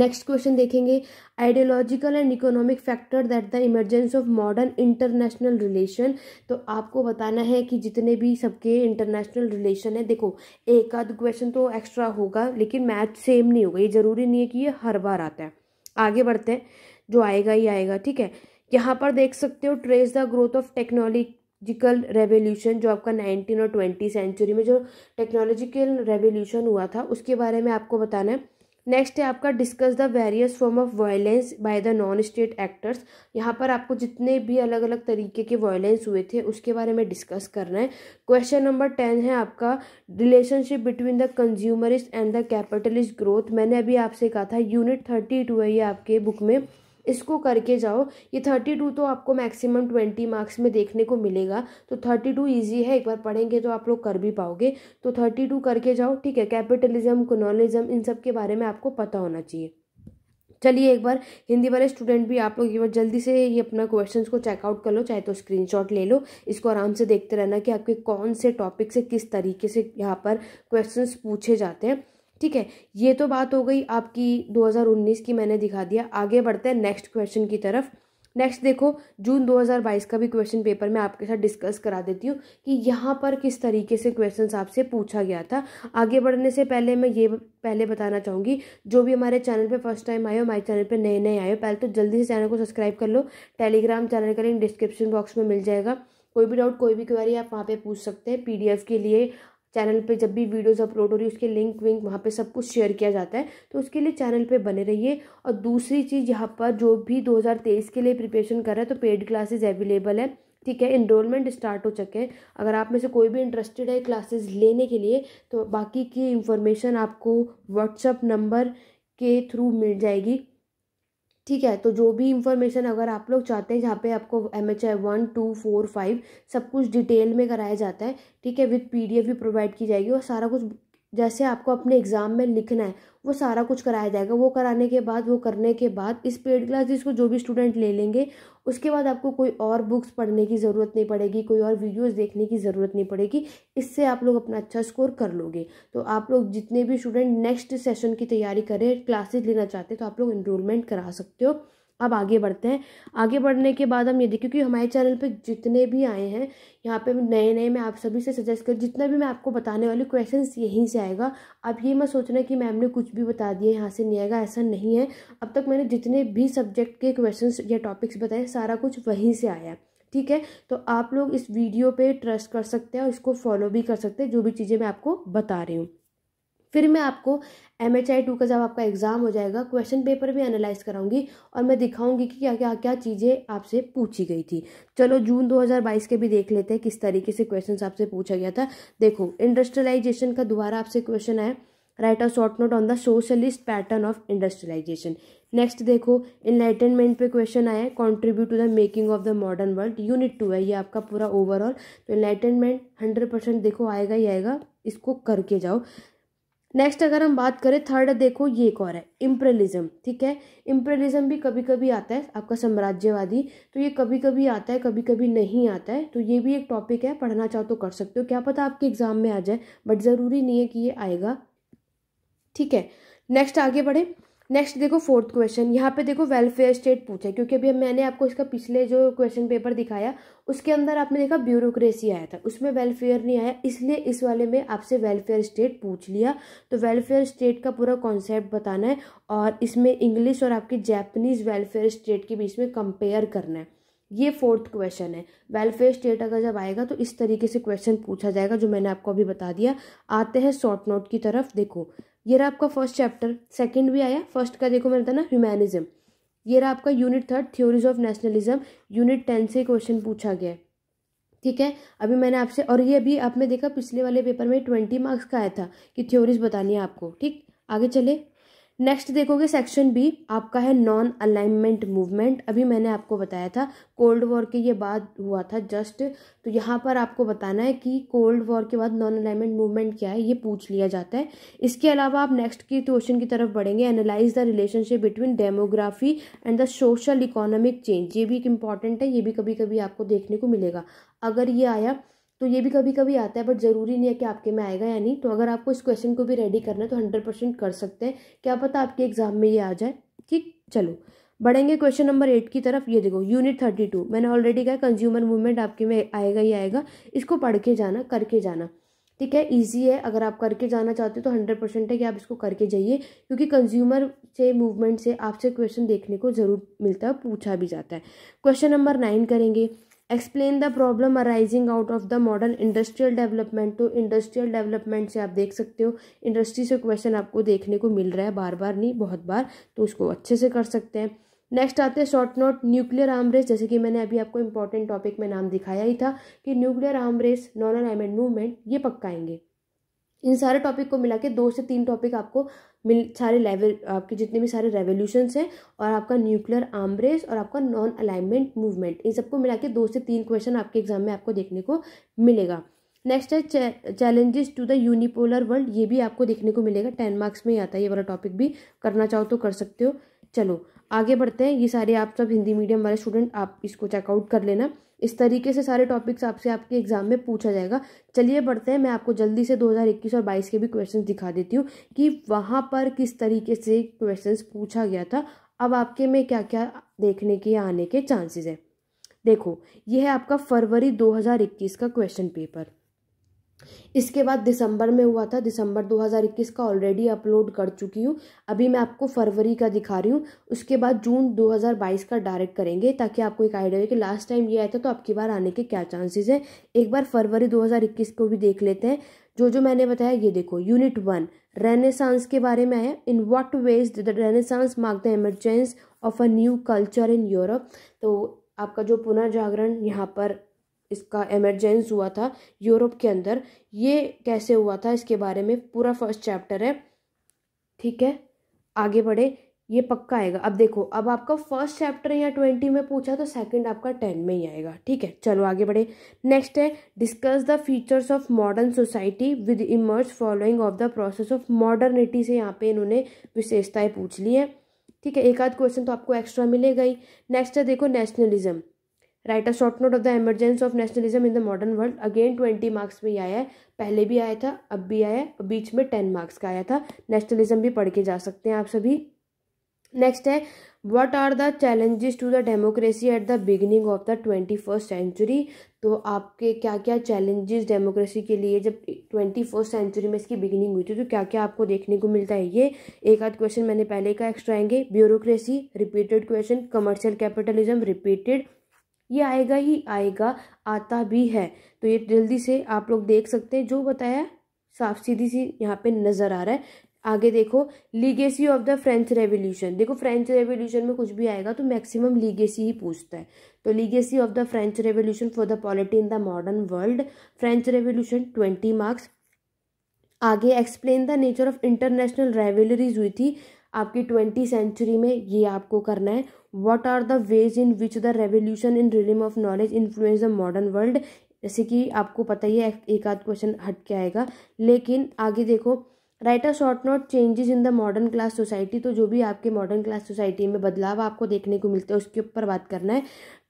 नेक्स्ट क्वेश्चन देखेंगे ideological and economic factor that the emergence of modern international relation तो आपको बताना है कि जितने भी सबके इंटरनेशनल रिलेशन है देखो एक आध क्वेश्चन तो एक्स्ट्रा होगा लेकिन मैथ सेम नहीं होगा ये ज़रूरी नहीं है कि ये हर बार आता है आगे बढ़ते हैं जो आएगा ही आएगा ठीक है यहाँ पर देख सकते हो trace the growth of technology technological revolution जो आपका नाइनटीन और ट्वेंटी सेंचुरी में जो टेक्नोलॉजिकल रेवोल्यूशन हुआ था उसके बारे में आपको बताना है नेक्स्ट है आपका discuss the various form of violence by the non state actors यहाँ पर आपको जितने भी अलग अलग तरीके के वायलेंस हुए थे उसके बारे में डिस्कस करना है क्वेश्चन नंबर टेन है आपका relationship between the consumerist and the capitalist growth मैंने अभी आपसे कहा था यूनिट थर्टी टू है ये आपके बुक में इसको करके जाओ ये थर्टी टू तो आपको मैक्सिमम ट्वेंटी मार्क्स में देखने को मिलेगा तो थर्टी टू ईजी है एक बार पढ़ेंगे तो आप लोग कर भी पाओगे तो थर्टी टू करके जाओ ठीक है कैपिटलिज्म कोनोलिज्म इन सब के बारे में आपको पता होना चाहिए चलिए एक बार हिंदी वाले स्टूडेंट भी आप लोग एक बार जल्दी से ये अपना क्वेश्चंस को चेकआउट कर लो चाहे तो स्क्रीनशॉट ले लो इसको आराम से देखते रहना कि आपके कौन से टॉपिक से किस तरीके से यहाँ पर क्वेश्चंस पूछे जाते हैं ठीक है ये तो बात हो गई आपकी 2019 की मैंने दिखा दिया आगे बढ़ते हैं नेक्स्ट क्वेश्चन की तरफ नेक्स्ट देखो जून 2022 का भी क्वेश्चन पेपर मैं आपके साथ डिस्कस करा देती हूँ कि यहाँ पर किस तरीके से क्वेश्चन आपसे पूछा गया था आगे बढ़ने से पहले मैं ये पहले बताना चाहूँगी जो भी हमारे चैनल पे फर्स्ट टाइम आए हो हमारे चैनल पे नए नए आए हो पहले तो जल्दी से चैनल को सब्सक्राइब कर लो टेलीग्राम चैनल का लिंक डिस्क्रिप्शन बॉक्स में मिल जाएगा कोई भी डाउट कोई भी क्वेरी आप वहाँ पर पूछ सकते हैं पी के लिए चैनल पे जब भी वीडियोस अपलोड हो रही है उसके लिंक विंक वहाँ पे सब कुछ शेयर किया जाता है तो उसके लिए चैनल पे बने रहिए और दूसरी चीज़ यहाँ पर जो भी 2023 के लिए प्रिपरेशन कर रहा है तो पेड क्लासेज अवेलेबल है ठीक है इनरोलमेंट स्टार्ट हो चुके हैं अगर आप में से कोई भी इंटरेस्टेड है क्लासेज लेने के लिए तो बाकी की इन्फॉर्मेशन आपको व्हाट्सअप नंबर के थ्रू मिल जाएगी ठीक है तो जो भी इंफॉर्मेशन अगर आप लोग चाहते हैं जहाँ पे आपको M H I one two four five सब कुछ डिटेल में कराया जाता है ठीक है विथ पी डी एफ भी प्रोवाइड की जाएगी और सारा कुछ जैसे आपको अपने एग्ज़ाम में लिखना है वो सारा कुछ कराया जाएगा वो कराने के बाद वो करने के बाद इस पेड क्लास को जो भी स्टूडेंट ले लेंगे उसके बाद आपको कोई और बुक्स पढ़ने की ज़रूरत नहीं पड़ेगी कोई और वीडियोस देखने की ज़रूरत नहीं पड़ेगी इससे आप लोग अपना अच्छा स्कोर कर लोगे तो आप लोग जितने भी स्टूडेंट नेक्स्ट सेशन की तैयारी करें क्लासेज लेना चाहते तो आप लोग इनरोलमेंट करा सकते हो अब आगे बढ़ते हैं आगे बढ़ने के बाद हम ये देखें क्योंकि हमारे चैनल पे जितने भी आए हैं यहाँ पे नए नए मैं आप सभी से सजेस्ट कर जितना भी मैं आपको बताने वाली क्वेश्चन यहीं से आएगा आप ये मत सोचना कि मैम ने कुछ भी बता दिया यहाँ से नहीं आएगा ऐसा नहीं है अब तक मैंने जितने भी सब्जेक्ट के क्वेश्चन या टॉपिक्स बताए सारा कुछ वहीं से आया ठीक है तो आप लोग इस वीडियो पे ट्रस्ट कर सकते हैं और इसको फॉलो भी कर सकते हैं जो भी चीज़ें मैं आपको बता रही हूँ फिर मैं आपको एम एच आई टू का जब आपका एग्ज़ाम हो जाएगा क्वेश्चन पेपर भी एनालाइज कराऊंगी और मैं दिखाऊंगी कि क्या क्या क्या चीज़ें आपसे पूछी गई थी चलो जून 2022 के भी देख लेते हैं किस तरीके से क्वेश्चन आपसे पूछा गया था देखो इंडस्ट्रियलाइजेशन का दोबारा आपसे क्वेश्चन है write a short note on the socialist pattern of industrialisation next देखो इनलाइटनमेंट पे क्वेश्चन आया है contribute to the making of the modern world unit two है ये आपका पूरा ओवरऑल तो इनलाइटनमेंट हंड्रेड परसेंट देखो आएगा ही आएगा इसको करके जाओ नेक्स्ट अगर हम बात करें थर्ड देखो ये एक और है इम्प्रेलिज्म ठीक है इम्प्रेलिज्म भी कभी कभी आता है आपका साम्राज्यवादी तो ये कभी कभी आता है कभी कभी नहीं आता है तो ये भी एक टॉपिक है पढ़ना चाहो तो कर सकते हो क्या पता आपके एग्जाम में आ जाए बट ज़रूरी नहीं है कि ये आएगा ठीक है नेक्स्ट आगे बढ़े नेक्स्ट देखो फोर्थ क्वेश्चन यहाँ पे देखो वेलफेयर स्टेट पूछा क्योंकि अभी मैंने आपको इसका पिछले जो क्वेश्चन पेपर दिखाया उसके अंदर आपने देखा ब्यूरोक्रेसी आया था उसमें वेलफेयर नहीं आया इसलिए इस वाले में आपसे वेलफेयर स्टेट पूछ लिया तो वेलफेयर स्टेट का पूरा कॉन्सेप्ट बताना है और इसमें इंग्लिश और आपके जैपनीज वेलफेयर स्टेट के बीच में कंपेयर करना है ये फोर्थ क्वेश्चन है वेलफेयर स्टेट अगर जब आएगा तो इस तरीके से क्वेश्चन पूछा जाएगा जो मैंने आपको अभी बता दिया आते हैं शॉर्ट नोट की तरफ देखो ये रहा आपका फर्स्ट चैप्टर सेकंड भी आया फर्स्ट का देखो मैंने बताया ना ह्यूमैनिज्म ये रहा आपका unit third theories of nationalism unit ten से क्वेश्चन पूछा गया है ठीक है अभी मैंने आपसे और ये अभी आपने देखा पिछले वाले पेपर में ट्वेंटी मार्क्स का आया था कि थ्योरीज बतानी है आपको ठीक आगे चले नेक्स्ट देखोगे सेक्शन बी आपका है नॉन अलाइनमेंट मूवमेंट अभी मैंने आपको बताया था कोल्ड वॉर के ये बात हुआ था जस्ट तो यहाँ पर आपको बताना है कि कोल्ड वॉर के बाद नॉन अलाइनमेंट मूवमेंट क्या है ये पूछ लिया जाता है इसके अलावा आप नेक्स्ट की क्वेश्चन की तरफ बढ़ेंगे analyse the relationship between demography and the social economic change ये भी एक इम्पॉर्टेंट है ये भी कभी कभी आपको देखने को मिलेगा अगर ये आया तो ये भी कभी कभी आता है बट ज़रूरी नहीं है कि आपके में आएगा या नहीं तो अगर आपको इस क्वेश्चन को भी रेडी करना है तो हंड्रेड परसेंट कर सकते हैं क्या पता आपके एग्ज़ाम में ये आ जाए ठीक चलो बढ़ेंगे क्वेश्चन नंबर एट की तरफ ये देखो यूनिट थर्टी टू मैंने ऑलरेडी कहा कंज्यूमर मूवमेंट आपके में आएगा ही आएगा इसको पढ़ के जाना करके जाना ठीक है इजी है अगर आप करके जाना चाहते हो तो हंड्रेड परसेंट है कि आप इसको करके जाइए क्योंकि कंज्यूमर से मूवमेंट से आपसे क्वेश्चन देखने को ज़रूर मिलता है पूछा भी जाता है क्वेश्चन नंबर नाइन करेंगे explain the problem arising out of the modern industrial development तो इंडस्ट्रियल डेवलपमेंट से आप देख सकते हो इंडस्ट्री से क्वेश्चन आपको देखने को मिल रहा है बार बार नहीं बहुत बार तो उसको अच्छे से कर सकते हैं नेक्स्ट आते हैं शॉर्ट नोट न्यूक्लियर आमरेस जैसे कि मैंने अभी आपको इंपॉर्टेंट टॉपिक में नाम दिखाया ही था कि nuclear arms race non alignment movement ये पक्काएंगे इन सारे टॉपिक को मिला के दो से तीन टॉपिक आपको मिल सारे लेवल आपके जितने भी सारे रेवोल्यूशंस हैं और आपका न्यूक्लियर आमरेस और आपका नॉन अलाइनमेंट मूवमेंट इन सबको मिला के दो से तीन क्वेश्चन आपके एग्जाम में आपको देखने को मिलेगा नेक्स्ट है challenges to the unipolar world ये भी आपको देखने को मिलेगा टेन मार्क्स में ही आता है ये वाला टॉपिक भी करना चाहो तो कर सकते हो चलो आगे बढ़ते हैं ये सारे आप सब हिंदी मीडियम वाले स्टूडेंट आप इसको चेकआउट कर लेना इस तरीके से सारे टॉपिक्स आपसे आपके एग्जाम में पूछा जाएगा चलिए बढ़ते हैं मैं आपको जल्दी से 2021 और 22 के भी क्वेश्चंस दिखा देती हूँ कि वहाँ पर किस तरीके से क्वेश्चंस पूछा गया था अब आपके में क्या क्या देखने के आने के चांसेस हैं देखो ये है आपका फरवरी दो का क्वेश्चन पेपर इसके बाद दिसंबर में हुआ था दिसंबर 2021 का ऑलरेडी अपलोड कर चुकी हूँ अभी मैं आपको फरवरी का दिखा रही हूँ उसके बाद जून 2022 का डायरेक्ट करेंगे ताकि आपको एक आइडिया कि लास्ट टाइम ये आया था तो आपकी बार आने के क्या चांसेस हैं एक बार फरवरी 2021 को भी देख लेते हैं जो जो मैंने बताया ये देखो यूनिट वन रेनेसांस के बारे में आया in what ways the renaissance mark the emergence of a new culture in Europe तो आपका जो पुनर्जागरण यहाँ पर इसका एमरजेंस हुआ था यूरोप के अंदर ये कैसे हुआ था इसके बारे में पूरा फर्स्ट चैप्टर है ठीक है आगे बढ़े ये पक्का आएगा अब देखो अब आपका फर्स्ट चैप्टर या ट्वेंटी में पूछा तो सेकंड आपका टेन में ही आएगा ठीक है चलो आगे बढ़े नेक्स्ट है discuss the features of modern society with emerge following of the process of modernity से यहाँ पे इन्होंने विशेषताएं पूछ ली हैं ठीक है एक आध क्वेश्चन तो आपको एक्स्ट्रा मिलेगा ही नेक्स्ट है देखो nationalism write a short note of the emergence of nationalism in the modern world again twenty marks में ही आया है पहले भी आया था अब भी आया है बीच में टेन मार्क्स का आया था नेशनलिज्म भी पढ़ के जा सकते हैं आप सभी नेक्स्ट है what are the challenges to the democracy at the beginning of the twenty first century तो आपके क्या क्या चैलेंजेस डेमोक्रेसी के लिए जब ट्वेंटी फर्स्ट सेंचुरी में इसकी बिगिनिंग हुई थी तो क्या क्या आपको देखने को मिलता है ये एक आध क्वेश्चन मैंने पहले का एक्स्ट्रा आएंगे bureaucracy repeated question commercial capitalism repeated ये आएगा ही आएगा आता भी है तो ये जल्दी से आप लोग देख सकते हैं जो बताया साफ सीधी सी यहाँ पे नज़र आ रहा है आगे देखो legacy of the French revolution देखो फ्रेंच रेवोल्यूशन में कुछ भी आएगा तो मैक्सिमम लीगेसी ही पूछता है तो legacy of the French revolution for the polity in the modern world French revolution twenty marks आगे explain the nature of international rivalries हुई थी आपकी ट्वेंटी सेंचुरी में ये आपको करना है what are the ways in which the revolution in realm of knowledge influence the modern world जैसे कि आपको पता ही है एक आध क्वेश्चन हट के आएगा लेकिन आगे देखो write a short note changes in the modern class society तो जो भी आपके मॉडर्न क्लास सोसाइटी में बदलाव आपको देखने को मिलते हैं उसके ऊपर बात करना है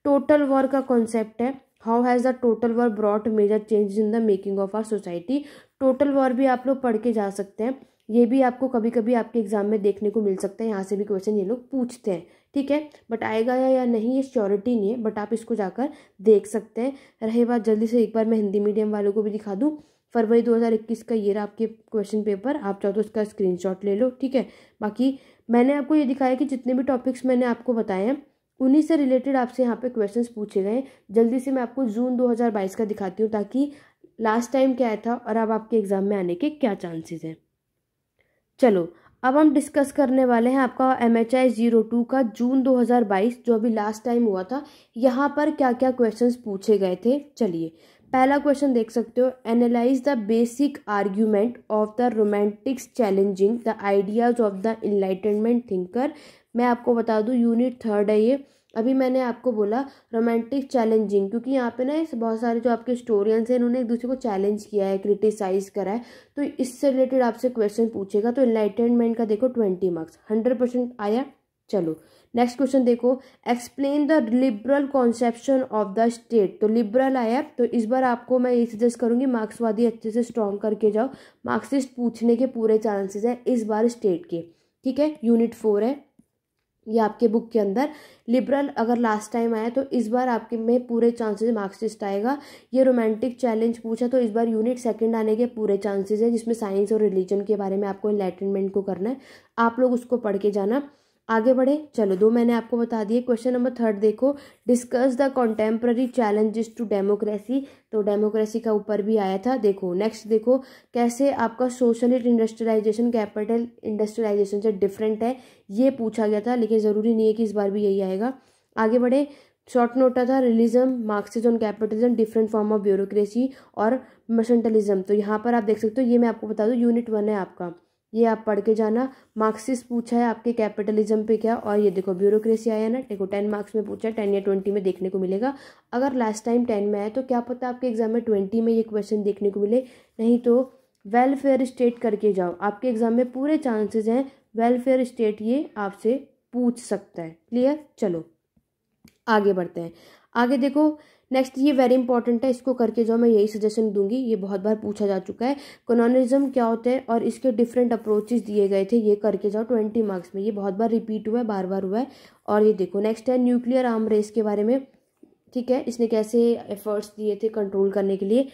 टोटल वॉर का कॉन्सेप्ट है how has the total war brought major changes in the making of our society total war भी आप लोग पढ़ के जा सकते हैं ये भी आपको कभी कभी आपके एग्ज़ाम में देखने को मिल सकता है यहाँ से भी क्वेश्चन ये लोग पूछते हैं ठीक है बट आएगा या, या नहीं ये श्योरिटी नहीं है बट आप इसको जाकर देख सकते हैं रहे बात जल्दी से एक बार मैं हिंदी मीडियम वालों को भी दिखा दूँ फरवरी 2021 का ये रहा आपके क्वेश्चन पेपर आप चाहो तो उसका स्क्रीनशॉट ले लो ठीक है बाकी मैंने आपको ये दिखाया कि जितने भी टॉपिक्स मैंने आपको बताए हैं उन्हीं से रिलेटेड आपसे यहाँ पे क्वेश्चंस पूछे गए जल्दी से मैं आपको जून 2022 का दिखाती हूँ ताकि लास्ट टाइम क्या आया था और अब आपके एग्ज़ाम में आने के क्या चांसेस हैं चलो अब हम डिस्कस करने वाले हैं आपका M H I zero two का जून 2022 जो अभी लास्ट टाइम हुआ था यहाँ पर क्या क्या क्वेश्चंस पूछे गए थे चलिए पहला क्वेश्चन देख सकते हो analyse the basic argument of the romantics challenging the ideas of the enlightenment thinker मैं आपको बता दूं यूनिट थर्ड है ये अभी मैंने आपको बोला रोमांटिक चैलेंजिंग क्योंकि यहाँ पे ना बहुत सारे जो आपके स्टोरियंस हैं इन्होंने एक दूसरे को चैलेंज किया है क्रिटिसाइज करा है तो इससे रिलेटेड आपसे क्वेश्चन पूछेगा तो इन्लाइटेनमेंट का देखो ट्वेंटी मार्क्स हंड्रेड परसेंट आया चलो नेक्स्ट क्वेश्चन देखो explain the liberal conception of the state तो लिबरल आया तो इस बार आपको मैं ये सजेस्ट करूँगी मार्क्सवादी अच्छे से स्ट्रॉन्ग करके जाओ मार्क्सिस्ट पूछने के पूरे चांसेस हैं इस बार स्टेट के ठीक है यूनिट फोर है ये आपके बुक के अंदर लिबरल अगर लास्ट टाइम आया तो इस बार आपके में पूरे चांसेस मार्क्सिस्ट आएगा ये रोमांटिक चैलेंज पूछा तो इस बार यूनिट सेकंड आने के पूरे चांसेस हैं जिसमें साइंस और रिलीजन के बारे में आपको एनलाइटनमेंट को करना है आप लोग उसको पढ़ के जाना आगे बढ़े चलो दो मैंने आपको बता दिए क्वेश्चन नंबर थर्ड देखो discuss the contemporary challenges to democracy तो डेमोक्रेसी का ऊपर भी आया था देखो नेक्स्ट देखो कैसे आपका सोशलिस्ट इंडस्ट्रियलाइजेशन कैपिटल इंडस्ट्रियलाइजेशन से डिफरेंट है ये पूछा गया था लेकिन ज़रूरी नहीं है कि इस बार भी यही आएगा आगे बढ़े शॉर्ट नोट था realism Marxism capitalism different form of bureaucracy और मर्सेंटलिज्म तो यहाँ पर आप देख सकते हो ये मैं आपको बता दूँ यूनिट वन है आपका ये आप पढ़ के जाना मार्क्सिस पूछा है आपके कैपिटलिज्म पे क्या और ये देखो ब्यूरोक्रेसी आया ना देखो टेन मार्क्स में पूछा है टेन या ट्वेंटी में देखने को मिलेगा अगर लास्ट टाइम टेन में आया तो क्या पता आपके एग्जाम में ट्वेंटी में ये क्वेश्चन देखने को मिले नहीं तो वेलफेयर स्टेट करके जाओ आपके एग्जाम में पूरे चांसेज हैं वेलफेयर स्टेट ये आपसे पूछ सकता है क्लियर चलो आगे बढ़ते हैं आगे देखो नेक्स्ट ये वेरी इंपॉर्टेंट है इसको करके जाओ मैं यही सजेशन दूंगी ये बहुत बार पूछा जा चुका है कॉनोनिज्म क्या होता है और इसके डिफरेंट अप्रोचेज दिए गए थे ये करके जाओ ट्वेंटी मार्क्स में ये बहुत बार रिपीट हुआ है बार बार हुआ है और ये देखो नेक्स्ट है न्यूक्लियर आर्म रेस के बारे में ठीक है इसने कैसे एफर्ट्स दिए थे कंट्रोल करने के लिए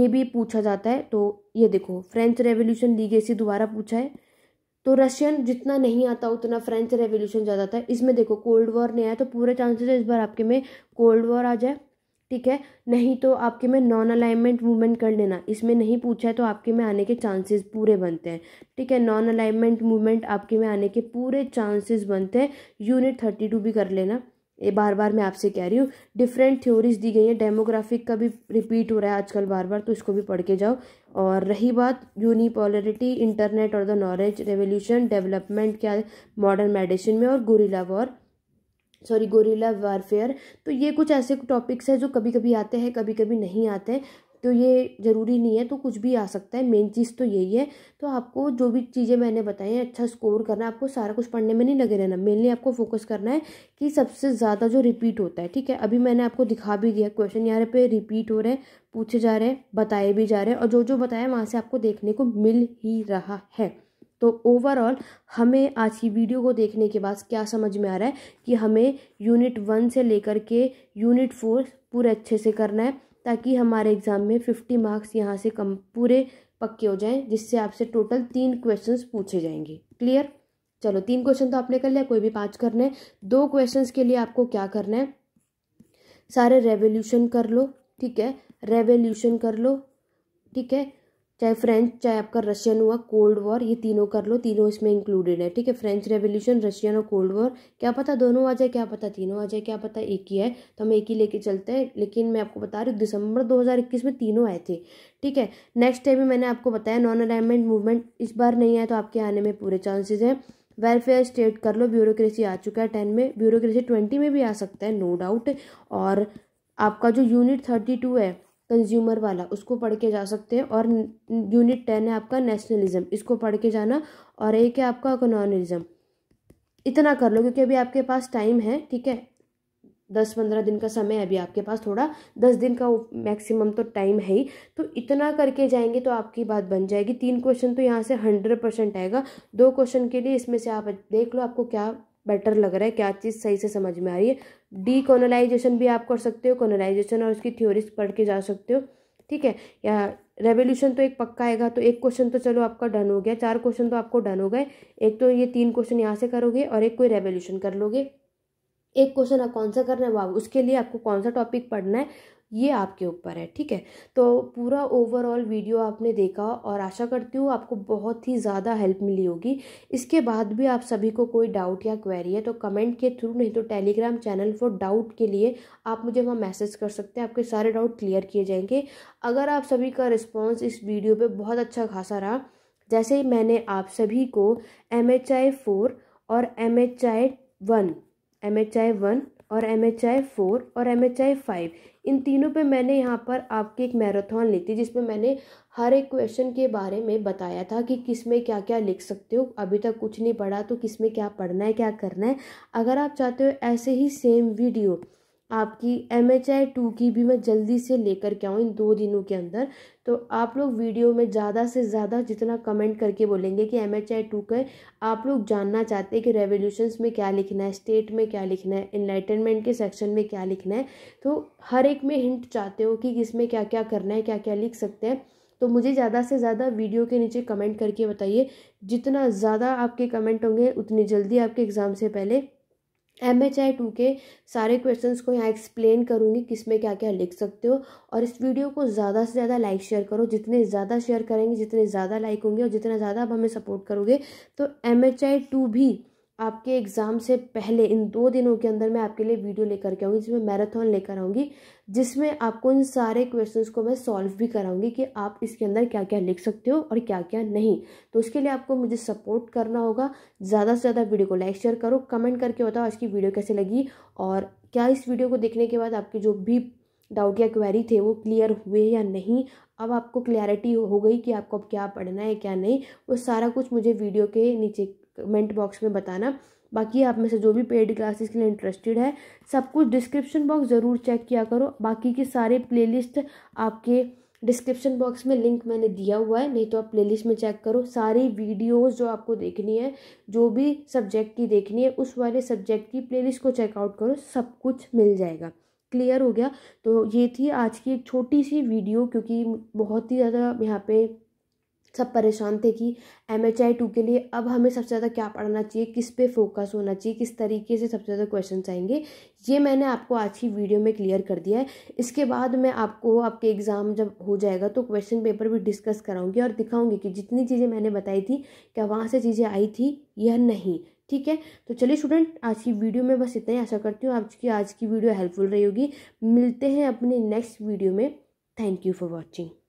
ये भी पूछा जाता है तो ये देखो फ्रेंच रेवोल्यूशन लीगेसी दोबारा पूछा है तो रशियन जितना नहीं आता उतना फ्रेंच रेवोल्यूशन ज़्यादा था इसमें देखो कोल्ड वॉर नहीं आया तो पूरे चांसेस है इस बार आपके में कोल्ड वॉर आ जाए ठीक है नहीं तो आपके में नॉन अलाइनमेंट मूवमेंट कर लेना इसमें नहीं पूछा है तो आपके में आने के चांसेस पूरे बनते हैं ठीक है नॉन अलाइनमेंट मूवमेंट आपके में आने के पूरे चांसेस बनते हैं यूनिट थर्टी टू भी कर लेना ये बार बार मैं आपसे कह रही हूँ डिफरेंट थ्योरीज दी गई हैं डेमोग्राफिक का भी रिपीट हो रहा है आजकल बार बार तो इसको भी पढ़ के जाओ और रही बात यूनिपोलरिटी इंटरनेट और द नॉलेज रेवोल्यूशन डेवलपमेंट क्या मॉडर्न मेडिसिन में और guerrilla war sorry guerrilla warfare तो ये कुछ ऐसे टॉपिक्स हैं जो कभी कभी आते हैं कभी कभी नहीं आते तो ये ज़रूरी नहीं है तो कुछ भी आ सकता है मेन चीज़ तो यही है तो आपको जो भी चीज़ें मैंने बताई हैं अच्छा स्कोर करना आपको सारा कुछ पढ़ने में नहीं लगे रहना मेनली आपको फोकस करना है कि सबसे ज़्यादा जो रिपीट होता है ठीक है अभी मैंने आपको दिखा भी दिया क्वेश्चन यहाँ पे रिपीट हो रहे हैं पूछे जा रहे हैं बताए भी जा रहे हैं और जो जो बताया वहाँ से आपको देखने को मिल ही रहा है तो ओवरऑल हमें आज की वीडियो को देखने के बाद क्या समझ में आ रहा है कि हमें यूनिट वन से लेकर के यूनिट फोर पूरे अच्छे से करना है ताकि हमारे एग्ज़ाम में फिफ्टी मार्क्स यहाँ से कम पूरे पक्के हो जाएं जिससे आपसे टोटल तीन क्वेश्चन पूछे जाएंगे क्लियर चलो तीन क्वेश्चन तो आपने कर लिया कोई भी पाँच करना है दो क्वेश्चन के लिए आपको क्या करना है सारे रेवोल्यूशन कर लो ठीक है रेवोल्यूशन कर लो ठीक है चाहे फ्रेंच चाहे आपका रशियन हुआ कोल्ड वॉर ये तीनों कर लो तीनों इसमें इंक्लूडेड है ठीक है फ्रेंच रेवोल्यूशन रशियन और कोल्ड वॉर क्या पता दोनों आ जाए क्या पता तीनों आ जाए क्या पता एक ही है तो हम एक ही लेके चलते हैं लेकिन मैं आपको बता रही हूँ दिसंबर 2021 में तीनों आए थे ठीक है नेक्स्ट टाइम भी मैंने आपको बताया नॉन अलाइनमेंट मूवमेंट इस बार नहीं आया तो आपके आने में पूरे चांसेज हैं वेलफेयर स्टेट कर लो ब्यूरोक्रेसी आ चुका है टेन में ब्यूरोक्रेसी ट्वेंटी में भी आ सकता है नो डाउट और आपका जो यूनिट थर्टी टू है कंज्यूमर वाला उसको पढ़ के जा सकते हैं और यूनिट टेन है आपका नेशनलिज्म इसको पढ़ के जाना और एक है आपका इकोनॉनिज्म इतना कर लो क्योंकि अभी आपके पास टाइम है ठीक है दस पंद्रह दिन का समय है अभी आपके पास थोड़ा दस दिन का मैक्सिमम तो टाइम है ही तो इतना करके जाएंगे तो आपकी बात बन जाएगी तीन क्वेश्चन तो यहाँ से हंड्रेड परसेंट आएगा दो क्वेश्चन के लिए इसमें से आप देख लो आपको क्या बेटर लग रहा है क्या चीज़ सही से समझ में आ रही है डी कॉनलाइजेशन भी आप कर सकते हो कोनलाइजेशन और उसकी थ्योरीज पढ़ के जा सकते हो ठीक है या रेवोल्यूशन तो एक पक्का आएगा तो एक क्वेश्चन तो चलो आपका डन हो गया चार क्वेश्चन तो आपको डन हो गए एक तो ये तीन क्वेश्चन यहाँ से करोगे और एक कोई रेवोल्यूशन कर लोगे एक क्वेश्चन आप कौन सा करना है वाह उसके लिए आपको कौन सा टॉपिक पढ़ना है ये आपके ऊपर है ठीक है तो पूरा ओवरऑल वीडियो आपने देखा और आशा करती हूँ आपको बहुत ही ज़्यादा हेल्प मिली होगी इसके बाद भी आप सभी को कोई डाउट या क्वेरी है तो कमेंट के थ्रू नहीं तो टेलीग्राम चैनल फॉर डाउट के लिए आप मुझे वहाँ मैसेज कर सकते हैं आपके सारे डाउट क्लियर किए जाएंगे अगर आप सभी का रिस्पॉन्स इस वीडियो पर बहुत अच्छा खासा रहा जैसे ही मैंने आप सभी को एम एच आई फोर और M H I one M H I one और एम एच आई फोर और एम एच आई फाइव इन तीनों पे मैंने यहाँ पर आपकी एक मैराथन ली थी जिसमें मैंने हर एक क्वेश्चन के बारे में बताया था कि किस में क्या क्या लिख सकते हो अभी तक कुछ नहीं पढ़ा तो किस में क्या पढ़ना है क्या करना है अगर आप चाहते हो ऐसे ही सेम वीडियो आपकी एम एच आई टू की भी मैं जल्दी से लेकर के आऊँ इन दो दिनों के अंदर तो आप लोग वीडियो में ज़्यादा से ज़्यादा जितना कमेंट करके बोलेंगे कि एम एच आई टू का आप लोग जानना चाहते हैं कि रेवोल्यूशंस में क्या लिखना है स्टेट में क्या लिखना है इन्लाइटनमेंट के सेक्शन में क्या लिखना है तो हर एक में हिंट चाहते हो कि इसमें क्या क्या करना है क्या क्या लिख सकते हैं तो मुझे ज़्यादा से ज़्यादा वीडियो के नीचे कमेंट करके बताइए जितना ज़्यादा आपके कमेंट होंगे उतनी जल्दी आपके एग्ज़ाम से पहले एम एच आई टू के सारे क्वेश्चंस को यहाँ एक्सप्लेन करूँगी किस में क्या क्या लिख सकते हो और इस वीडियो को ज़्यादा से ज़्यादा लाइक शेयर करो जितने ज़्यादा शेयर करेंगे जितने ज़्यादा लाइक होंगे और जितना ज़्यादा आप हमें सपोर्ट करोगे तो एम एच आई टू भी आपके एग्ज़ाम से पहले इन दो दिनों के अंदर मैं आपके लिए वीडियो लेकर के आऊँगी जिसमें मैराथन लेकर आऊँगी जिसमें आपको इन सारे क्वेश्चंस को मैं सॉल्व भी कराऊँगी कि आप इसके अंदर क्या क्या लिख सकते हो और क्या क्या नहीं तो उसके लिए आपको मुझे सपोर्ट करना होगा ज़्यादा से ज़्यादा वीडियो को लाइक शेयर करो कमेंट करके बताओ आज की वीडियो कैसे लगी और क्या इस वीडियो को देखने के बाद आपके जो भी डाउट या क्वेरी थे वो क्लियर हुए या नहीं अब आपको क्लैरिटी हो गई कि आपको अब क्या पढ़ना है क्या नहीं वो सारा कुछ मुझे वीडियो के नीचे कमेंट बॉक्स में बताना बाकी आप में से जो भी पेड क्लासेस के लिए इंटरेस्टेड है सब कुछ डिस्क्रिप्शन बॉक्स ज़रूर चेक किया करो बाकी के सारे प्लेलिस्ट आपके डिस्क्रिप्शन बॉक्स में लिंक मैंने दिया हुआ है नहीं तो आप प्लेलिस्ट में चेक करो सारी वीडियोस जो आपको देखनी है जो भी सब्जेक्ट की देखनी है उस वाले सब्जेक्ट की प्लेलिस्ट को चेकआउट करो सब कुछ मिल जाएगा क्लियर हो गया तो ये थी आज की एक छोटी सी वीडियो क्योंकि बहुत ही ज़्यादा यहाँ पे सब परेशान थे कि एम एच आई टू के लिए अब हमें सबसे ज़्यादा क्या पढ़ना चाहिए किस पे फोकस होना चाहिए किस तरीके से सबसे ज़्यादा क्वेश्चन आएंगे ये मैंने आपको आज की वीडियो में क्लियर कर दिया है इसके बाद मैं आपको आपके एग्ज़ाम जब हो जाएगा तो क्वेश्चन पेपर भी डिस्कस कराऊंगी और दिखाऊंगी कि जितनी चीज़ें मैंने बताई थी क्या वहाँ से चीज़ें आई थी या नहीं ठीक है तो चलिए स्टूडेंट आज की वीडियो में बस इतना ही आशा करती हूँ आपकी आज की वीडियो हेल्पफुल रही होगी मिलते हैं अपने नेक्स्ट वीडियो में थैंक यू फॉर वॉचिंग